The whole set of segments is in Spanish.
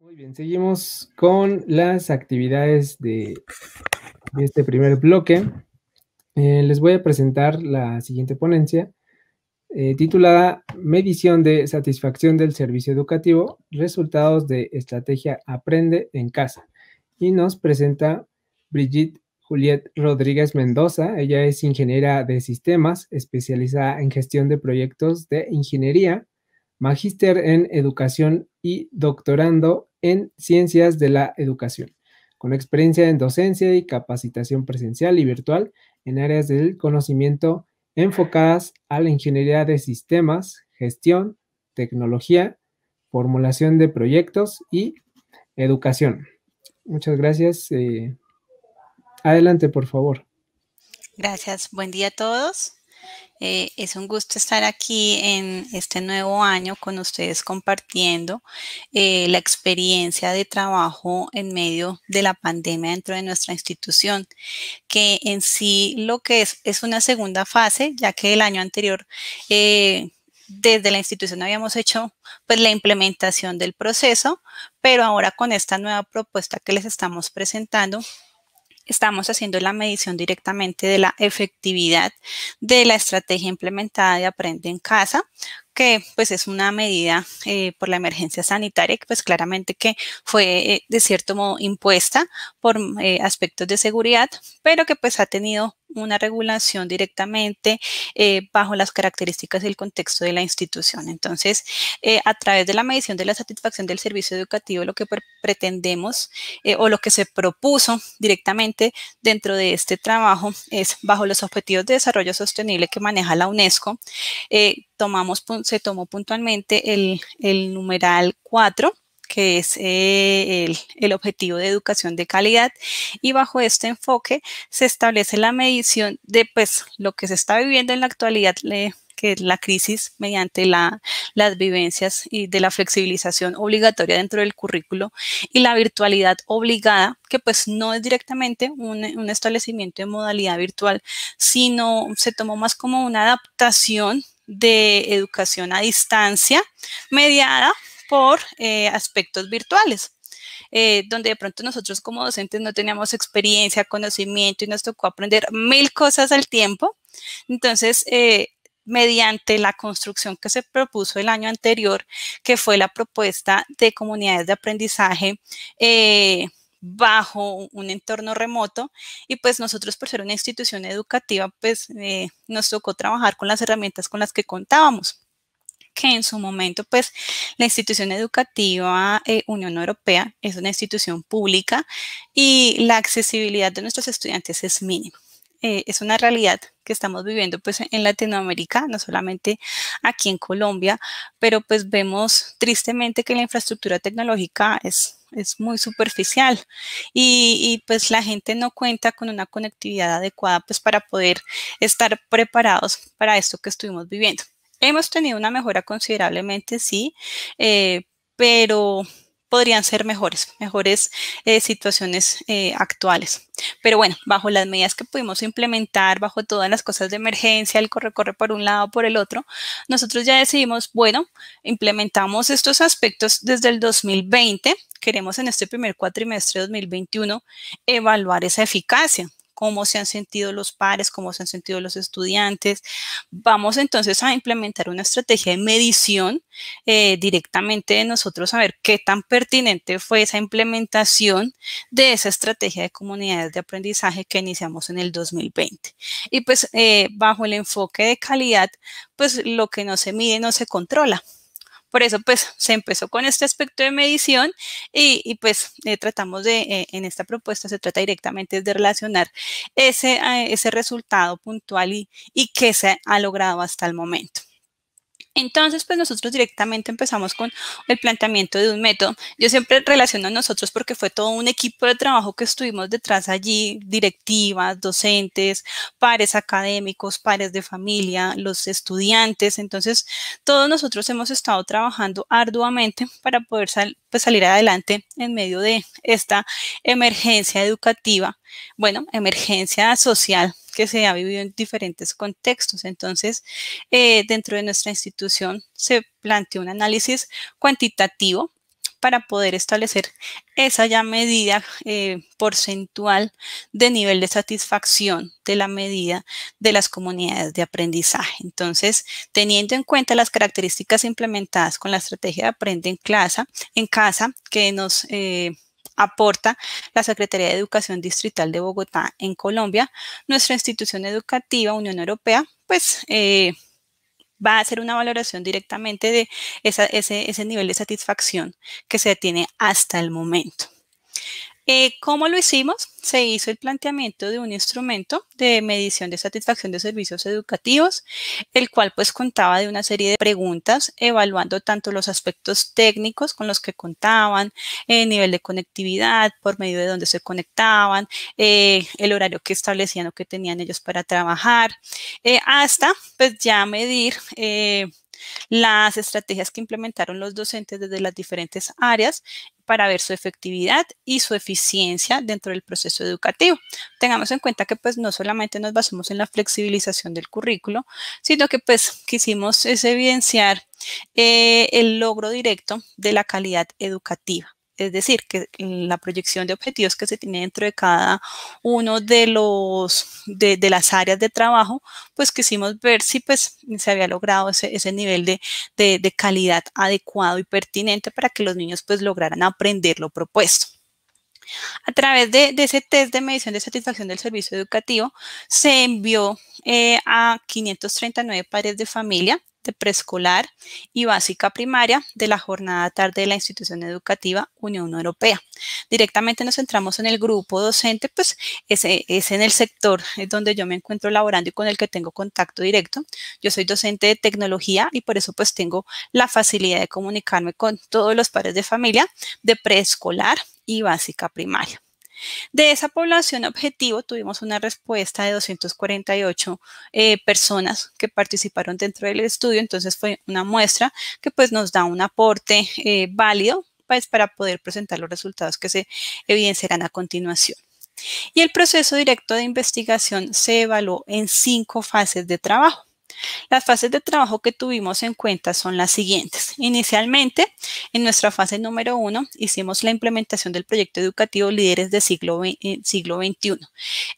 Muy bien, seguimos con las actividades de, este primer bloque. Eh, les voy a presentar la siguiente ponencia eh, titulada Medición de satisfacción del servicio educativo, resultados de estrategia Aprende en casa. Y nos presenta Brigitte Juliet Rodríguez Mendoza. Ella es ingeniera de sistemas, especializada en gestión de proyectos de ingeniería, magíster en educación y doctorando en ciencias de la educación, con experiencia en docencia y capacitación presencial y virtual en áreas del conocimiento enfocadas a la ingeniería de sistemas, gestión, tecnología, formulación de proyectos y educación. Muchas gracias. Eh, adelante, por favor. Gracias. Buen día a todos. Eh, es un gusto estar aquí en este nuevo año con ustedes compartiendo eh, la experiencia de trabajo en medio de la pandemia dentro de nuestra institución, que en sí lo que es es una segunda fase, ya que el año anterior... Eh, desde la institución habíamos hecho pues la implementación del proceso, pero ahora con esta nueva propuesta que les estamos presentando, estamos haciendo la medición directamente de la efectividad de la estrategia implementada de Aprende en Casa, que pues es una medida eh, por la emergencia sanitaria que pues claramente que fue eh, de cierto modo impuesta por eh, aspectos de seguridad, pero que pues ha tenido una regulación directamente eh, bajo las características del contexto de la institución. Entonces, eh, a través de la medición de la satisfacción del servicio educativo, lo que pretendemos eh, o lo que se propuso directamente dentro de este trabajo es bajo los objetivos de desarrollo sostenible que maneja la UNESCO, tomamos, se tomó puntualmente el, el numeral 4 que es eh, el, objetivo de educación de calidad y bajo este enfoque se establece la medición de pues lo que se está viviendo en la actualidad que es la crisis mediante las vivencias y de la flexibilización obligatoria dentro del currículo y la virtualidad obligada, que pues no es directamente un, un establecimiento de modalidad virtual, sino se tomó más como una adaptación de educación a distancia mediada por eh, aspectos virtuales. Eh, donde de pronto nosotros como docentes no teníamos experiencia, conocimiento y nos tocó aprender mil cosas al tiempo. Entonces, eh, mediante la construcción que se propuso el año anterior, que fue la propuesta de comunidades de aprendizaje, bajo un entorno remoto y pues nosotros por ser una institución educativa pues nos tocó trabajar con las herramientas con las que contábamos que en su momento, pues, la institución educativa eh, Unión Europea es una institución pública y la accesibilidad de nuestros estudiantes es mínima. Eh, es una realidad que estamos viviendo pues en Latinoamérica, no solamente aquí en Colombia, pero pues vemos tristemente que la infraestructura tecnológica es, es muy superficial y, y, pues la gente no cuenta con una conectividad adecuada pues para poder estar preparados para esto que estuvimos viviendo. Hemos tenido una mejora considerablemente, sí, eh, pero podrían ser mejores, mejores eh, situaciones eh, actuales. Pero bueno, bajo las medidas que pudimos implementar, bajo todas las cosas de emergencia, el corre-corre por un lado, por el otro, nosotros ya decidimos, bueno, implementamos estos aspectos desde el 2020, queremos en este primer cuatrimestre de 2021 evaluar esa eficacia cómo se han sentido los pares, cómo se han sentido los estudiantes. Vamos entonces a implementar una estrategia de medición eh, directamente de nosotros, a ver qué tan pertinente fue esa implementación de esa estrategia de comunidades de aprendizaje que iniciamos en el 2020. Y pues eh, bajo el enfoque de calidad, pues lo que no se mide no se controla. Por eso, pues, se empezó con este aspecto de medición y, pues, eh, tratamos de, eh, en esta propuesta se trata directamente de relacionar ese, eh, ese resultado puntual y, y que se ha logrado hasta el momento. Entonces, pues nosotros directamente empezamos con el planteamiento de un método. Yo siempre relaciono a nosotros porque fue todo un equipo de trabajo que estuvimos detrás allí, directivas, docentes, pares académicos, pares de familia, los estudiantes. Entonces, todos nosotros hemos estado trabajando arduamente para poder pues, salir adelante en medio de esta emergencia educativa, bueno, emergencia social que se ha vivido en diferentes contextos. Entonces, eh, dentro de nuestra institución se planteó un análisis cuantitativo para poder establecer esa ya medida eh, porcentual de nivel de satisfacción de la medida de las comunidades de aprendizaje. Entonces, teniendo en cuenta las características implementadas con la estrategia de Aprende en, clase, en casa, que nos... Eh, aporta la Secretaría de Educación Distrital de Bogotá en Colombia, nuestra institución educativa Unión Europea, pues eh, va a hacer una valoración directamente de ese, ese nivel de satisfacción que se tiene hasta el momento. Eh, ¿Cómo lo hicimos? Se hizo el planteamiento de un instrumento de medición de satisfacción de servicios educativos, el cual pues contaba de una serie de preguntas evaluando tanto los aspectos técnicos con los que contaban, el eh, nivel de conectividad, por medio de dónde se conectaban, eh, el horario que establecían o que tenían ellos para trabajar, hasta pues ya medir las estrategias que implementaron los docentes desde las diferentes áreas para ver su efectividad y su eficiencia dentro del proceso educativo. Tengamos en cuenta que pues no solamente nos basamos en la flexibilización del currículo, sino que pues quisimos es evidenciar eh, el logro directo de la calidad educativa es decir, que la proyección de objetivos que se tiene dentro de cada uno de los de, las áreas de trabajo, pues quisimos ver si pues se había logrado ese, nivel de, calidad adecuado y pertinente para que los niños pues lograran aprender lo propuesto. A través de, ese test de medición de satisfacción del servicio educativo, se envió eh, a 539 pares de familia preescolar y básica primaria de la jornada tarde de la institución educativa Unión Europea. Directamente nos centramos en el grupo docente, pues es, es en el sector es eh, donde yo me encuentro laborando y con el que tengo contacto directo. Yo soy docente de tecnología y por eso pues tengo la facilidad de comunicarme con todos los padres de familia de preescolar y básica primaria. De esa población objetivo tuvimos una respuesta de 248 eh, personas que participaron dentro del estudio, entonces fue una muestra que pues nos da un aporte eh, válido pues, para poder presentar los resultados que se evidenciarán a continuación. Y el proceso directo de investigación se evaluó en cinco fases de trabajo. Las fases de trabajo que tuvimos en cuenta son las siguientes. Inicialmente, en nuestra fase número uno, hicimos la implementación del proyecto educativo Líderes del siglo, eh, siglo XXI.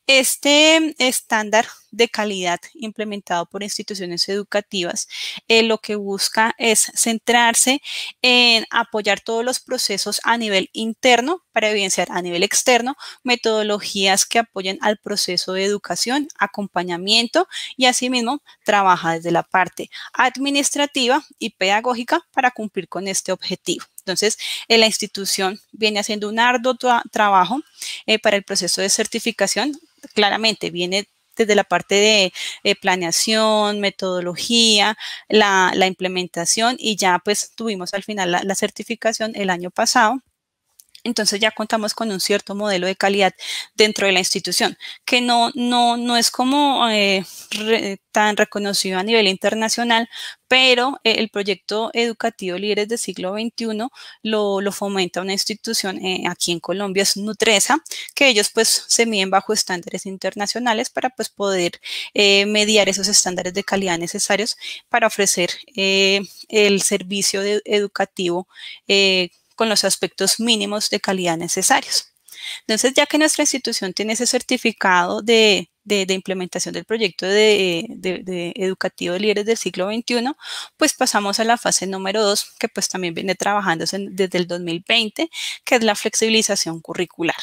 Este estándar de calidad implementado por instituciones educativas, eh, lo que busca es centrarse en apoyar todos los procesos a nivel interno para evidenciar a nivel externo metodologías que apoyen al proceso de educación, acompañamiento y asimismo trabaja desde la parte administrativa y pedagógica para cumplir con este objetivo. Entonces, eh, la institución viene haciendo un arduo trabajo eh, para el proceso de certificación. Claramente viene de la parte de eh, planeación, metodología, la, implementación y ya pues tuvimos al final la certificación el año pasado entonces ya contamos con un cierto modelo de calidad dentro de la institución, que no, no, no es como eh, tan reconocido a nivel internacional, pero eh, el proyecto educativo Líderes del Siglo XXI lo, fomenta una institución eh, aquí en Colombia, es Nutresa, que ellos pues se miden bajo estándares internacionales para pues poder mediar esos estándares de calidad necesarios para ofrecer el servicio educativo con los aspectos mínimos de calidad necesarios. Entonces, ya que nuestra institución tiene ese certificado de, implementación del proyecto de, educativo de líderes del siglo XXI, pues pasamos a la fase número dos, que pues también viene trabajándose desde el 2020, que es la flexibilización curricular.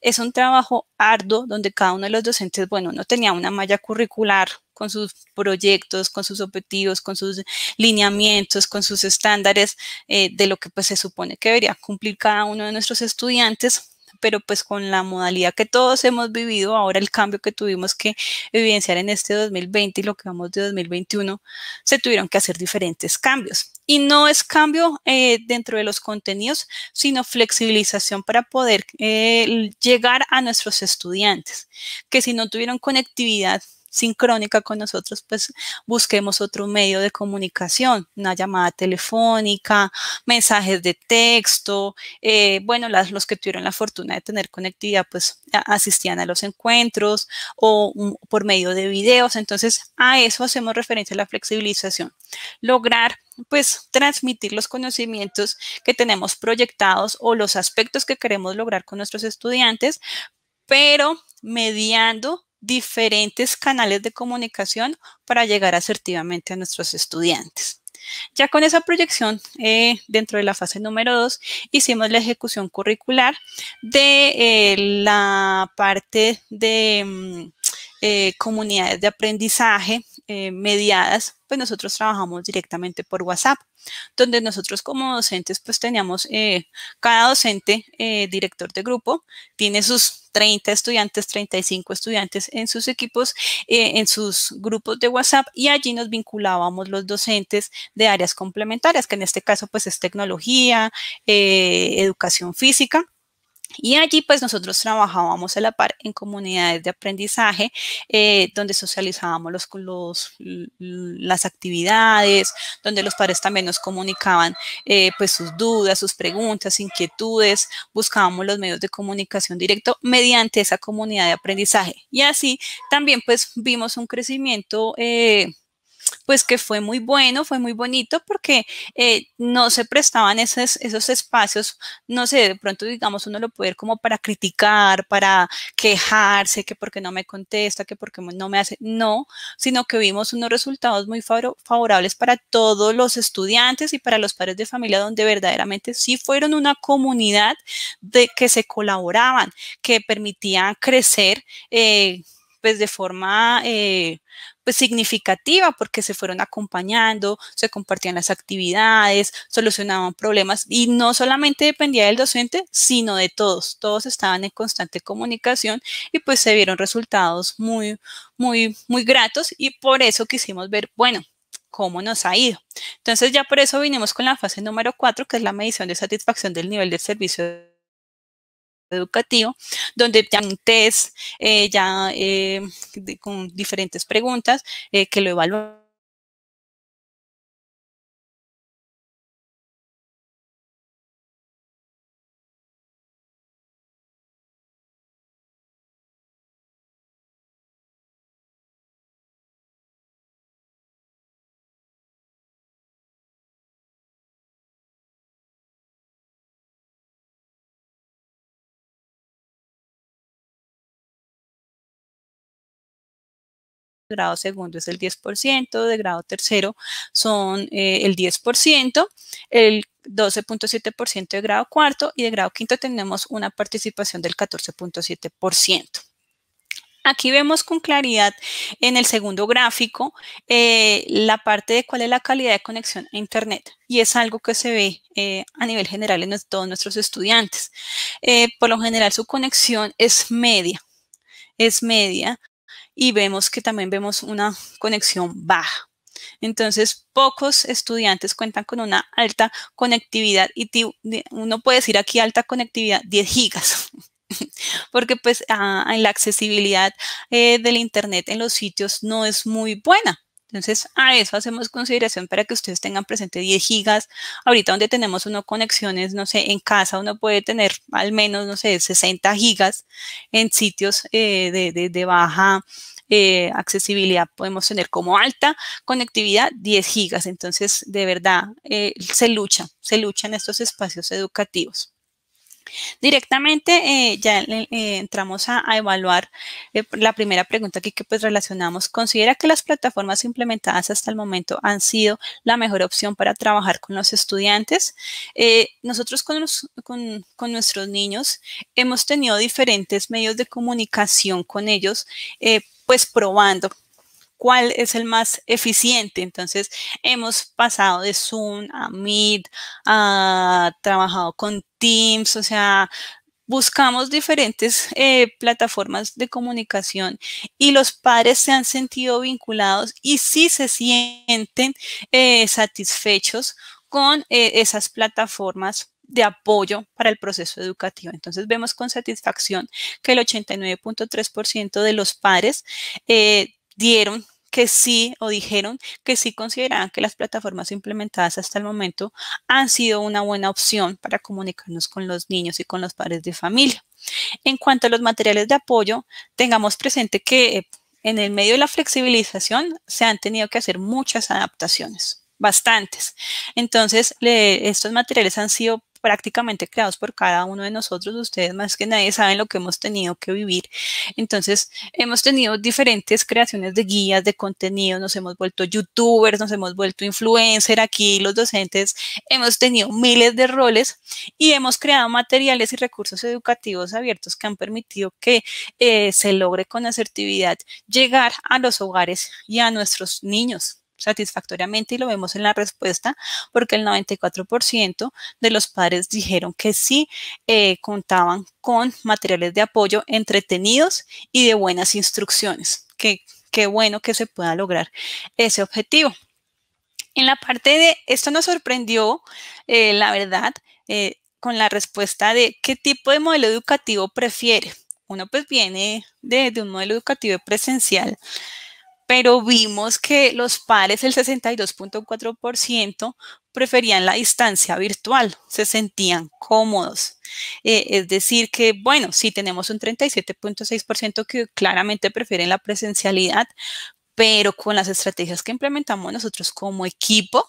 Es un trabajo arduo donde cada uno de los docentes, bueno, no tenía una malla curricular con sus proyectos, con sus objetivos, con sus lineamientos, con sus estándares eh, de lo que pues, se supone que debería cumplir cada uno de nuestros estudiantes pero pues con la modalidad que todos hemos vivido, ahora el cambio que tuvimos que evidenciar en este 2020 y lo que vamos de 2021, se tuvieron que hacer diferentes cambios. Y no es cambio eh, dentro de los contenidos, sino flexibilización para poder eh, llegar a nuestros estudiantes, que si no tuvieron conectividad sincrónica con nosotros, pues busquemos otro medio de comunicación, una llamada telefónica, mensajes de texto, eh, bueno, los que tuvieron la fortuna de tener conectividad, pues asistían a los encuentros o por medio de videos. Entonces, a eso hacemos referencia a la flexibilización. Lograr pues transmitir los conocimientos que tenemos proyectados o los aspectos que queremos lograr con nuestros estudiantes, pero mediando diferentes canales de comunicación para llegar asertivamente a nuestros estudiantes. Ya con esa proyección, eh, dentro de la fase número 2, hicimos la ejecución curricular de eh, la parte de mm, eh, comunidades de aprendizaje eh, mediadas, pues nosotros trabajamos directamente por WhatsApp, donde nosotros como docentes pues teníamos, eh, cada docente director de grupo tiene sus 30 estudiantes, 35 estudiantes en sus equipos, en sus grupos de WhatsApp y allí nos vinculábamos los docentes de áreas complementarias, que en este caso pues es tecnología, educación física, y allí pues nosotros trabajábamos a la par en comunidades de aprendizaje eh, donde socializábamos los, las actividades, donde los padres también nos comunicaban eh, pues sus dudas, sus preguntas, inquietudes, buscábamos los medios de comunicación directo mediante esa comunidad de aprendizaje. Y así también pues vimos un crecimiento eh, pues que fue muy bueno, fue muy bonito porque eh, no se prestaban esos, espacios, no sé, de pronto digamos uno lo puede ver como para criticar, para quejarse, que porque no me contesta, que porque no me hace, no, sino que vimos unos resultados muy favorables para todos los estudiantes y para los padres de familia donde verdaderamente sí fueron una comunidad de que se colaboraban, que permitían crecer. Eh, pues de forma eh, pues significativa porque se fueron acompañando, se compartían las actividades, solucionaban problemas y no solamente dependía del docente, sino de todos. Todos estaban en constante comunicación y pues se vieron resultados muy, muy, muy gratos y por eso quisimos ver, bueno, cómo nos ha ido. Entonces ya por eso vinimos con la fase número 4, que es la medición de satisfacción del nivel de servicio educativo, donde ya un test, eh, ya eh, con diferentes preguntas eh, que lo evalúan grado segundo es el 10%, de grado tercero son eh, el 10%, el 12.7% de grado cuarto y de grado quinto tenemos una participación del 14.7%. Aquí vemos con claridad en el segundo gráfico eh, la parte de cuál es la calidad de conexión a Internet. Y es algo que se ve eh, a nivel general en todos nuestros estudiantes. por lo general su conexión es media, es media y vemos que también vemos una conexión baja. Entonces, pocos estudiantes cuentan con una alta conectividad y uno puede decir aquí alta conectividad 10 gigas, porque pues en ah, la accesibilidad eh, del Internet en los sitios no es muy buena. Entonces, a eso hacemos consideración para que ustedes tengan presente 10 gigas. Ahorita donde tenemos uno conexiones, no sé, en casa uno puede tener al menos, no sé, 60 gigas en sitios eh, de, baja eh, accesibilidad. Podemos tener como alta conectividad 10 gigas. Entonces, de verdad, eh, se lucha, se lucha en estos espacios educativos. Directamente eh, ya eh, entramos a, evaluar eh, la primera pregunta que pues relacionamos. ¿Considera que las plataformas implementadas hasta el momento han sido la mejor opción para trabajar con los estudiantes? nosotros con, con, nuestros niños hemos tenido diferentes medios de comunicación con ellos, pues probando cuál es el más eficiente. Entonces, hemos pasado de Zoom a Meet, a trabajado con Teams, o sea, buscamos diferentes eh, plataformas de comunicación y los padres se han sentido vinculados y sí se sienten eh, satisfechos con eh, esas plataformas de apoyo para el proceso educativo. Entonces vemos con satisfacción que el 89.3% de los padres dieron que sí o dijeron que sí consideraban que las plataformas implementadas hasta el momento han sido una buena opción para comunicarnos con los niños y con los padres de familia. En cuanto a los materiales de apoyo, tengamos presente que eh, en el medio de la flexibilización se han tenido que hacer muchas adaptaciones, bastantes. Entonces, estos materiales han sido prácticamente creados por cada uno de nosotros. Ustedes más que nadie saben lo que hemos tenido que vivir. Entonces, hemos tenido diferentes creaciones de guías, de contenido, nos hemos vuelto youtubers, nos hemos vuelto influencers aquí, los docentes, hemos tenido miles de roles y hemos creado materiales y recursos educativos abiertos que han permitido que eh, se logre con asertividad llegar a los hogares y a nuestros niños satisfactoriamente y lo vemos en la respuesta porque el 94% de los padres dijeron que sí eh, contaban con materiales de apoyo entretenidos y de buenas instrucciones. Qué, qué bueno que se pueda lograr ese objetivo. En la parte de, esto nos sorprendió, eh, la verdad, eh, con la respuesta de qué tipo de modelo educativo prefiere. Uno pues viene de un modelo educativo presencial pero vimos que los pares, el 62.4%, preferían la distancia virtual, se sentían cómodos. Eh, es decir, que bueno, sí tenemos un 37.6% que claramente prefieren la presencialidad, pero con las estrategias que implementamos nosotros como equipo,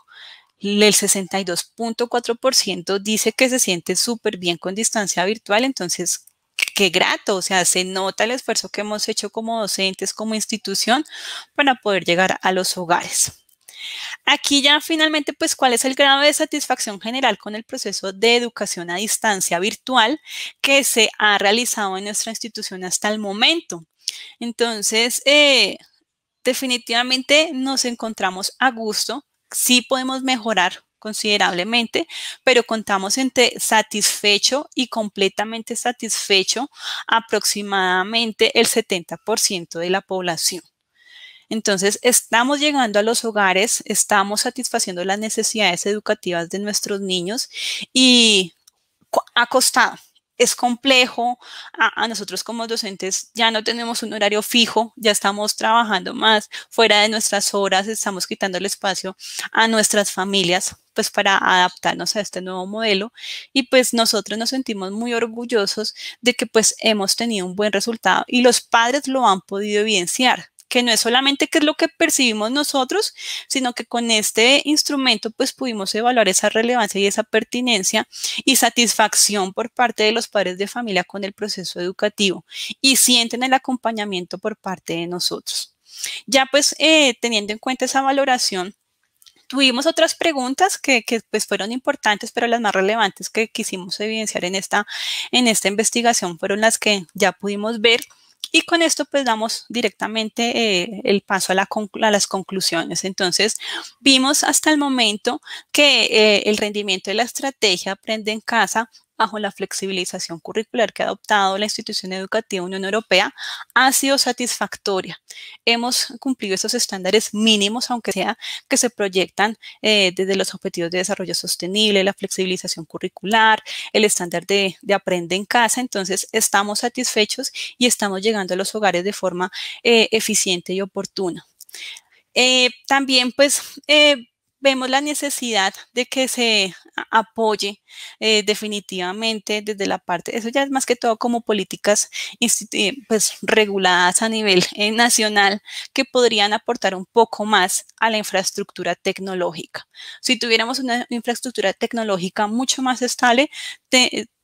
el 62.4% dice que se siente súper bien con distancia virtual, entonces qué grato, o sea, se nota el esfuerzo que hemos hecho como docentes, como institución, para poder llegar a los hogares. Aquí ya finalmente, pues, cuál es el grado de satisfacción general con el proceso de educación a distancia virtual que se ha realizado en nuestra institución hasta el momento. Entonces, eh, definitivamente nos encontramos a gusto, sí podemos mejorar considerablemente, pero contamos entre satisfecho y completamente satisfecho aproximadamente el 70% de la población. Entonces, estamos llegando a los hogares, estamos satisfaciendo las necesidades educativas de nuestros niños y ha costado es complejo. A, nosotros como docentes ya no tenemos un horario fijo, ya estamos trabajando más fuera de nuestras horas, estamos quitando el espacio a nuestras familias pues para adaptarnos a este nuevo modelo y pues nosotros nos sentimos muy orgullosos de que pues hemos tenido un buen resultado y los padres lo han podido evidenciar que no es solamente qué es lo que percibimos nosotros, sino que con este instrumento pues pudimos evaluar esa relevancia y esa pertinencia y satisfacción por parte de los padres de familia con el proceso educativo y sienten el acompañamiento por parte de nosotros. Ya pues eh, teniendo en cuenta esa valoración, tuvimos otras preguntas que, que, pues fueron importantes, pero las más relevantes que quisimos evidenciar en esta, en esta investigación fueron las que ya pudimos ver. Y con esto pues damos directamente eh, el paso a, las conclusiones. Entonces vimos hasta el momento que eh, el rendimiento de la estrategia Aprende en Casa bajo la flexibilización curricular que ha adoptado la institución educativa Unión Europea ha sido satisfactoria. Hemos cumplido esos estándares mínimos, aunque sea que se proyectan eh, desde los objetivos de desarrollo sostenible, la flexibilización curricular, el estándar de, aprende en casa. Entonces, estamos satisfechos y estamos llegando a los hogares de forma eh, eficiente y oportuna. Eh, también, pues, vemos la necesidad de que se apoye eh, definitivamente desde la parte, eso ya es más que todo como políticas eh, pues, reguladas a nivel eh, nacional que podrían aportar un poco más a la infraestructura tecnológica. Si tuviéramos una infraestructura tecnológica mucho más estable,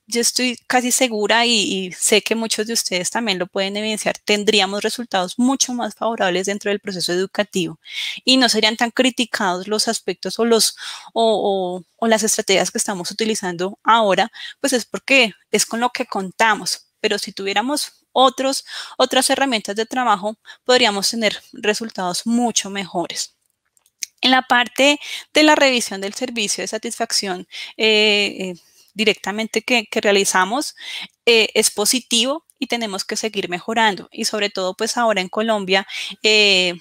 yo estoy casi segura y, sé que muchos de ustedes también lo pueden evidenciar, tendríamos resultados mucho más favorables dentro del proceso educativo y no serían tan criticados los aspectos o, los, o, las estrategias que estamos utilizando ahora, pues es porque es con lo que contamos. Pero si tuviéramos otros, otras herramientas de trabajo, podríamos tener resultados mucho mejores. En la parte de la revisión del servicio de satisfacción, eh, eh directamente que, realizamos eh, es positivo y tenemos que seguir mejorando. Y sobre todo, pues ahora en Colombia eh,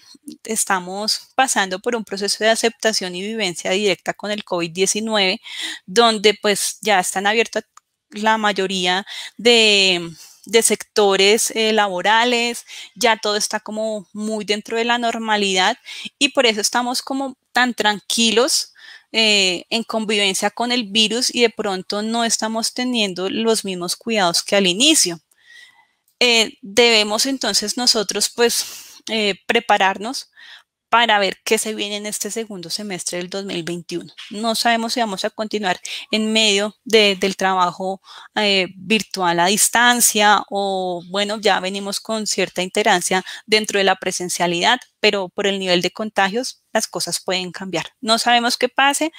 estamos pasando por un proceso de aceptación y vivencia directa con el COVID-19, donde pues ya están abiertas la mayoría de, sectores eh, laborales, ya todo está como muy dentro de la normalidad y por eso estamos como tan tranquilos eh, en convivencia con el virus y de pronto no estamos teniendo los mismos cuidados que al inicio. Eh, debemos entonces nosotros pues eh, prepararnos para ver qué se viene en este segundo semestre del 2021. No sabemos si vamos a continuar en medio del trabajo virtual a distancia o bueno, ya venimos con cierta interancia dentro de la presencialidad, pero por el nivel de contagios las cosas pueden cambiar. No sabemos qué pase,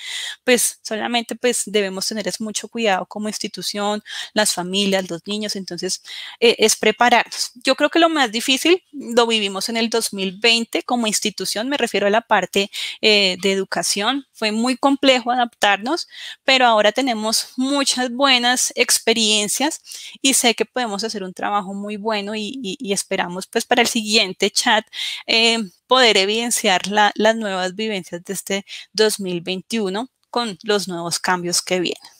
pues solamente pues debemos tener mucho cuidado como institución, las familias, los niños, entonces eh, es prepararnos. Yo creo que lo más difícil lo vivimos en el 2020 como institución, me refiero a la parte eh, de educación, fue muy complejo adaptarnos, pero ahora tenemos muchas buenas experiencias y sé que podemos hacer un trabajo muy bueno y, esperamos pues para el siguiente chat eh, poder evidenciar las nuevas vivencias de este 2021 con los nuevos cambios que vienen.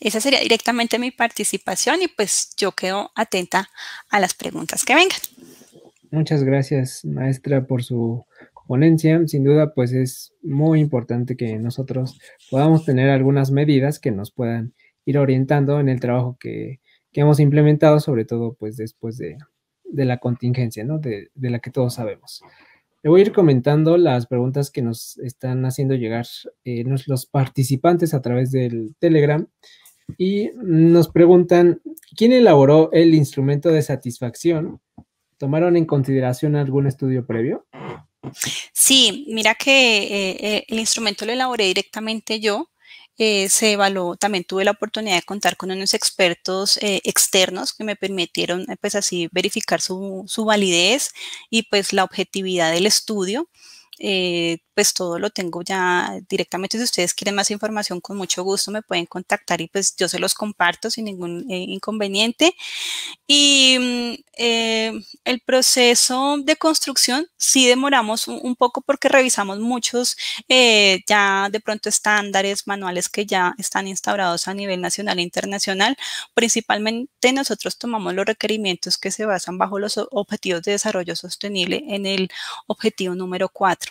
esa sería directamente mi participación y pues yo quedo atenta a las preguntas que vengan. Muchas gracias, maestra, por su ponencia. Sin duda, pues es muy importante que nosotros podamos tener algunas medidas que nos puedan ir orientando en el trabajo que, hemos implementado, sobre todo pues después de, la contingencia, ¿no? de la que todos sabemos. Le voy a ir comentando las preguntas que nos están haciendo llegar eh, los participantes a través del Telegram. Y nos preguntan, ¿quién elaboró el instrumento de satisfacción? ¿Tomaron en consideración algún estudio previo? Sí, mira que eh, eh, el instrumento lo elaboré directamente yo. Eh, se evaluó, también tuve la oportunidad de contar con unos expertos eh, externos que me permitieron eh, pues así verificar su, su validez y pues la objetividad del estudio. Eh, pues todo lo tengo ya directamente. Si ustedes quieren más información, con mucho gusto me pueden contactar y pues yo se los comparto sin ningún eh, inconveniente. Y mm, eh, el proceso de construcción sí demoramos un, un poco porque revisamos muchos ya de pronto estándares, manuales que ya están instaurados a nivel nacional e internacional. Principalmente nosotros tomamos los requerimientos que se basan bajo los objetivos de desarrollo sostenible en el objetivo número 4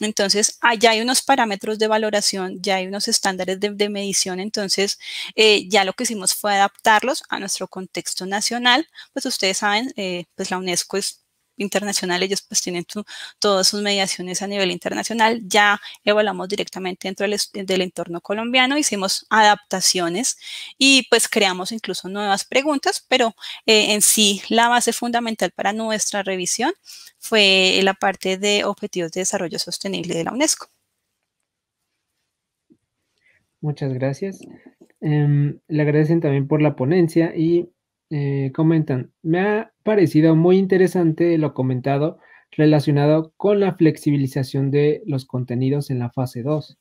entonces, allá hay unos parámetros de valoración, ya hay unos estándares de, medición, entonces eh, ya lo que hicimos fue adaptarlos a nuestro contexto nacional. Pues ustedes saben, eh, pues la UNESCO es internacional, ellos pues tienen todas sus mediaciones a nivel internacional. Ya evaluamos directamente dentro del, entorno colombiano, hicimos adaptaciones y pues creamos incluso nuevas preguntas, pero eh, en sí la base fundamental para nuestra revisión fue la parte de Objetivos de Desarrollo Sostenible de la UNESCO. Muchas gracias. Em, le agradecen también por la ponencia y eh, comentan, me ha parecido muy interesante lo comentado relacionado con la flexibilización de los contenidos en la fase 2.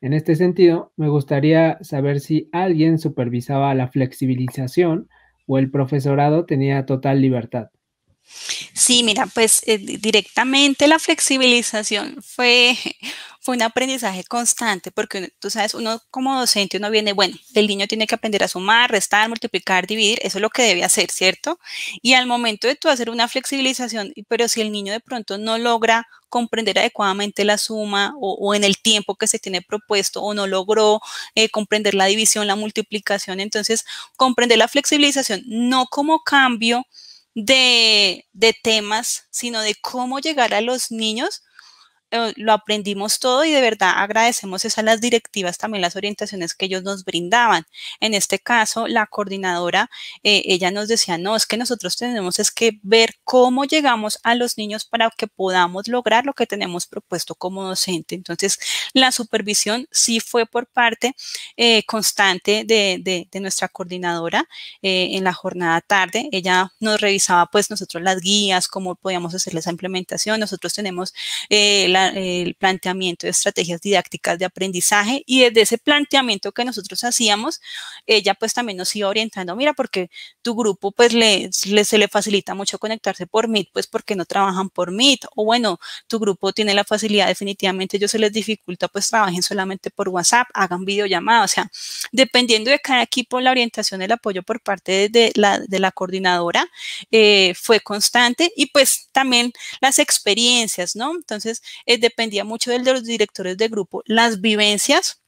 En este sentido, me gustaría saber si alguien supervisaba la flexibilización o el profesorado tenía total libertad. Sí, mira, pues eh, directamente la flexibilización fue, fue un aprendizaje constante, porque tú sabes, uno como docente, uno viene, bueno, el niño tiene que aprender a sumar, restar, multiplicar, dividir, eso es lo que debe hacer, ¿cierto? Y al momento de tú hacer una flexibilización, pero si el niño de pronto no logra comprender adecuadamente la suma o, en el tiempo que se tiene propuesto o no logró eh, comprender la división, la multiplicación, entonces comprender la flexibilización no como cambio, de, de temas, sino de cómo llegar a los niños eh, lo aprendimos todo y de verdad agradecemos esas las directivas también las orientaciones que ellos nos brindaban. En este caso, la coordinadora, eh, ella nos decía, no, es que nosotros tenemos es que ver cómo llegamos a los niños para que podamos lograr lo que tenemos propuesto como docente. Entonces, la supervisión sí fue por parte eh, constante de, de, nuestra coordinadora en la jornada tarde. Ella nos revisaba pues nosotros las guías, cómo podíamos hacer esa implementación. Nosotros tenemos el planteamiento de estrategias didácticas de aprendizaje y desde ese planteamiento que nosotros hacíamos, ella pues también nos iba orientando, mira, porque tu grupo pues le, se le facilita mucho conectarse por Meet, pues porque no trabajan por Meet, o bueno, tu grupo tiene la facilidad, definitivamente yo se les dificulta, pues trabajen solamente por WhatsApp, hagan videollamada, o sea, dependiendo de cada equipo, la orientación, el apoyo por parte de la, de la coordinadora eh, fue constante y pues también las experiencias, ¿no? Entonces, eh, dependía mucho del de los directores de grupo, las vivencias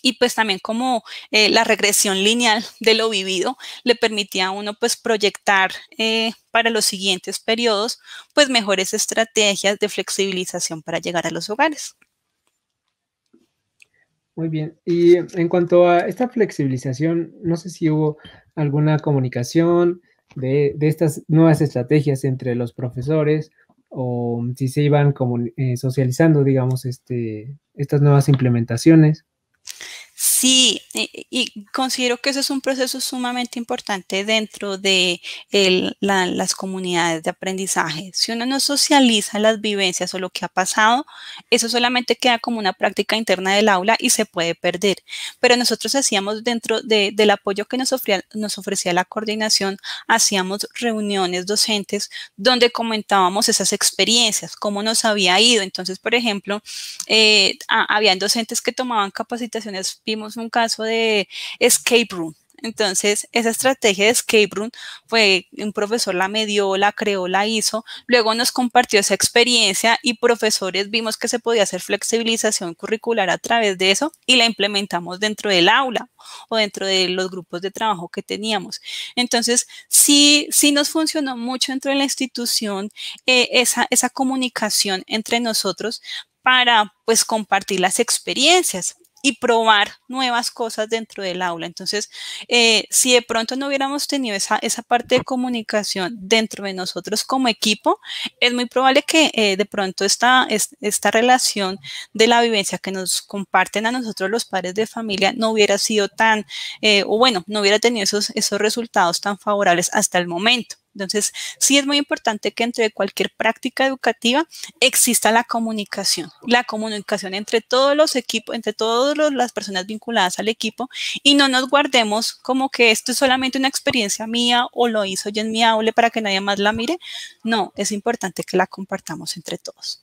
y pues también como eh, la regresión lineal de lo vivido le permitía a uno pues proyectar eh, para los siguientes periodos pues mejores estrategias de flexibilización para llegar a los hogares. Muy bien, y en cuanto a esta flexibilización, no sé si hubo alguna comunicación de, de estas nuevas estrategias entre los profesores o si se iban como, eh, socializando, digamos, este, estas nuevas implementaciones. Sí, y, considero que eso es un proceso sumamente importante dentro de las comunidades de aprendizaje. Si uno no socializa las vivencias o lo que ha pasado, eso solamente queda como una práctica interna del aula y se puede perder. Pero nosotros hacíamos dentro del apoyo que nos ofrecía, nos ofrecía la coordinación, hacíamos reuniones docentes donde comentábamos esas experiencias, cómo nos había ido. Entonces, por ejemplo, eh, habían docentes que tomaban capacitaciones, vimos un caso de escape room. Entonces, esa estrategia de escape room fue un profesor la medió, la creó, la hizo, luego nos compartió esa experiencia y profesores vimos que se podía hacer flexibilización curricular a través de eso y la implementamos dentro del aula o dentro de los grupos de trabajo que teníamos. Entonces, sí, sí nos funcionó mucho dentro de la institución eh, esa, esa comunicación entre nosotros para pues compartir las experiencias y probar nuevas cosas dentro del aula. Entonces, eh, si de pronto no hubiéramos tenido esa, esa, parte de comunicación dentro de nosotros como equipo, es muy probable que eh, de pronto esta, esta relación de la vivencia que nos comparten a nosotros los padres de familia no hubiera sido tan, eh, o bueno, no hubiera tenido esos, esos resultados tan favorables hasta el momento. Entonces, sí es muy importante que entre cualquier práctica educativa exista la comunicación, la comunicación entre todos los equipos, entre todas las personas vinculadas al equipo y no nos guardemos como que esto es solamente una experiencia mía o lo hizo yo en mi aula para que nadie más la mire. No, es importante que la compartamos entre todos.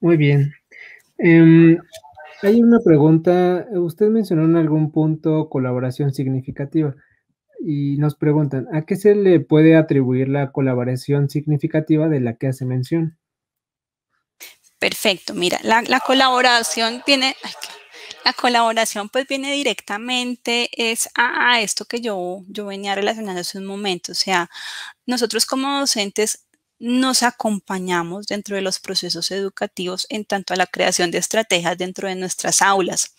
Muy bien. Em, hay una pregunta. Usted mencionó en algún punto colaboración significativa y nos preguntan, ¿a qué se le puede atribuir la colaboración significativa de la que hace mención? Perfecto, mira, la, colaboración viene, la colaboración pues viene directamente es a, esto que yo, yo venía relacionando hace un momento, o sea, nosotros como docentes nos acompañamos dentro de los procesos educativos en tanto a la creación de estrategias dentro de nuestras aulas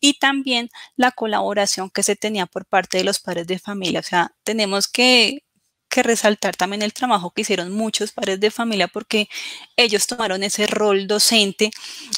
y también la colaboración que se tenía por parte de los padres de familia. O sea, tenemos que, resaltar también el trabajo que hicieron muchos padres de familia porque ellos tomaron ese rol docente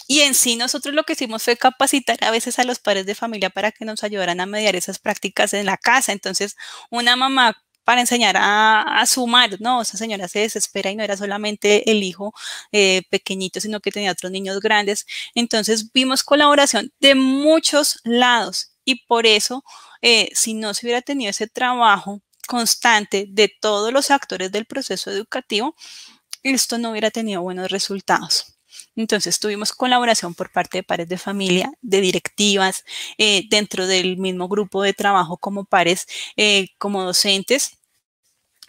y en sí nosotros lo que hicimos fue capacitar a veces a los padres de familia para que nos ayudaran a mediar esas prácticas en la casa. Entonces, una mamá para enseñar a, sumar, ¿no? Esa señora se desespera y no era solamente el hijo eh, pequeñito, sino que tenía otros niños grandes. Entonces vimos colaboración de muchos lados y por eso, eh, si no se hubiera tenido ese trabajo constante de todos los actores del proceso educativo, esto no hubiera tenido buenos resultados. Entonces tuvimos colaboración por parte de pares de familia, de directivas, eh, dentro del mismo grupo de trabajo como pares, como docentes.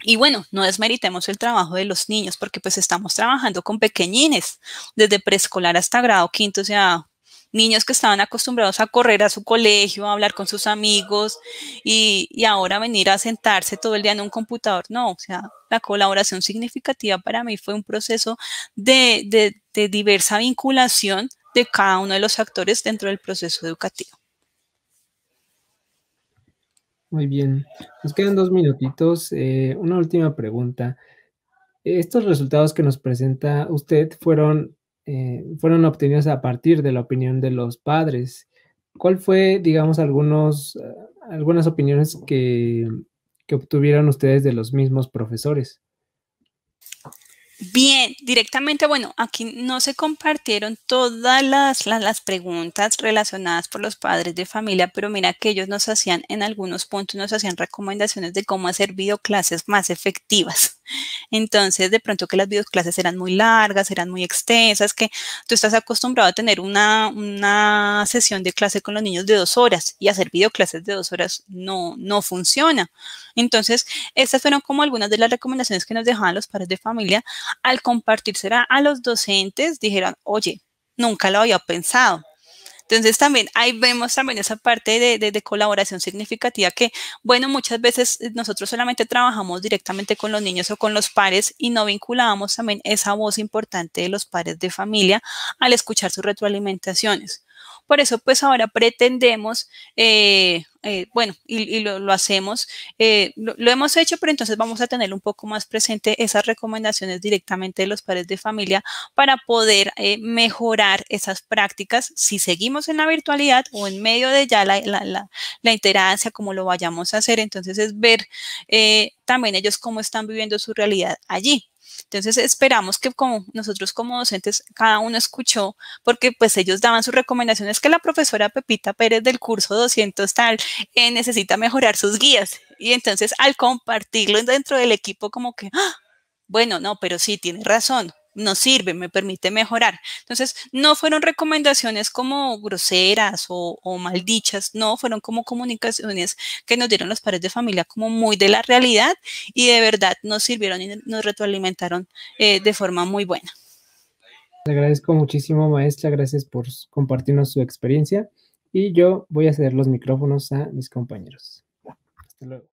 Y bueno, no desmeritemos el trabajo de los niños porque pues estamos trabajando con pequeñines, desde preescolar hasta grado quinto, o sea, niños que estaban acostumbrados a correr a su colegio, a hablar con sus amigos y, ahora venir a sentarse todo el día en un computador. No, o sea, la colaboración significativa para mí fue un proceso de diversa vinculación de cada uno de los actores dentro del proceso educativo. Muy bien, nos quedan dos minutitos. Eh, una última pregunta. ¿Estos resultados que nos presenta usted fueron, eh, fueron obtenidos a partir de la opinión de los padres? ¿Cuál fue, digamos, algunos, eh, algunas opiniones que, que obtuvieron ustedes de los mismos profesores? Bien, directamente, bueno, aquí no se compartieron todas las, preguntas relacionadas por los padres de familia, pero mira que ellos nos hacían en algunos puntos, nos hacían recomendaciones de cómo hacer clases más efectivas. Entonces, de pronto que las videoclases eran muy largas, eran muy extensas, que tú estás acostumbrado a tener una, sesión de clase con los niños de dos horas y hacer videoclases de dos horas no, no funciona. Entonces, estas fueron como algunas de las recomendaciones que nos dejaban los padres de familia. Al compartirse a los docentes, dijeron, oye, nunca lo había pensado entonces también ahí vemos también esa parte de, colaboración significativa que, bueno, muchas veces eh, nosotros solamente trabajamos directamente con los niños o con los pares y no vinculábamos también esa voz importante de los padres de familia al escuchar sus retroalimentaciones. Por eso, pues ahora pretendemos, eh, eh, bueno, y, lo, hacemos, eh, lo, hemos hecho, pero entonces vamos a tener un poco más presente esas recomendaciones directamente de los padres de familia para poder mejorar esas prácticas si seguimos en la virtualidad o en medio de ya la, la, como lo vayamos a hacer. Entonces es ver también ellos cómo están viviendo su realidad allí. Entonces esperamos que como nosotros como docentes cada uno escuchó, porque pues ellos daban sus recomendaciones que la profesora Pepita Pérez del curso 200 tal eh, necesita mejorar sus guías. Y entonces al compartirlo dentro del equipo como que, ah, bueno, no, pero sí, tiene razón, nos sirve, me permite mejorar. Entonces, no fueron recomendaciones como groseras o, maldichas, no, fueron como comunicaciones que nos dieron los padres de familia como muy de la realidad y de verdad nos sirvieron y nos retroalimentaron eh, de forma muy buena. Le agradezco muchísimo, maestra, gracias por compartirnos su experiencia y yo voy a ceder los micrófonos a mis compañeros. Hasta luego.